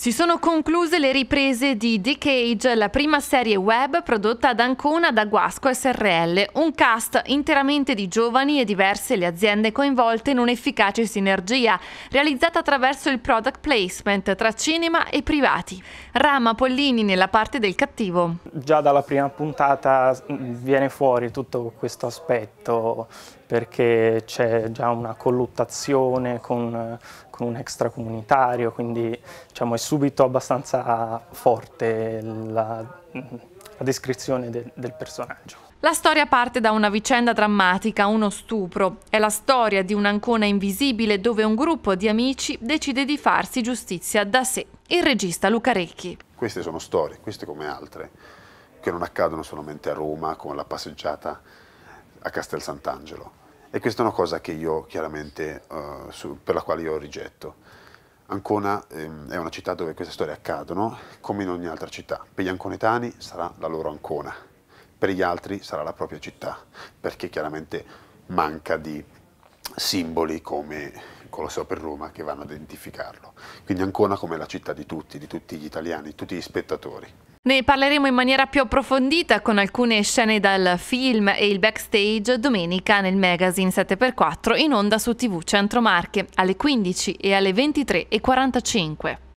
Si sono concluse le riprese di The Cage, la prima serie web prodotta ad Ancona da Guasco SRL, un cast interamente di giovani e diverse le aziende coinvolte in un'efficace sinergia, realizzata attraverso il product placement tra cinema e privati. Rama Pollini nella parte del cattivo. Già dalla prima puntata mm, viene fuori tutto questo aspetto perché c'è già una colluttazione con, eh, con un extracomunitario, quindi diciamo, è subito abbastanza forte la, la descrizione de, del personaggio. La storia parte da una vicenda drammatica, uno stupro. È la storia di un'ancona invisibile dove un gruppo di amici decide di farsi giustizia da sé. Il regista Luca Recchi. Queste sono storie, queste come altre, che non accadono solamente a Roma con la passeggiata a Castel Sant'Angelo. E questa è una cosa io, uh, su, per la quale io rigetto Ancona ehm, è una città dove queste storie accadono, come in ogni altra città. Per gli anconetani sarà la loro Ancona, per gli altri sarà la propria città, perché chiaramente manca di simboli come il Colosseo per Roma che vanno a identificarlo. Quindi Ancona come la città di tutti, di tutti gli italiani, di tutti gli spettatori. Ne parleremo in maniera più approfondita con alcune scene dal film e il backstage domenica nel magazine 7x4 in onda su TV Centro Marche alle 15 e alle 23.45.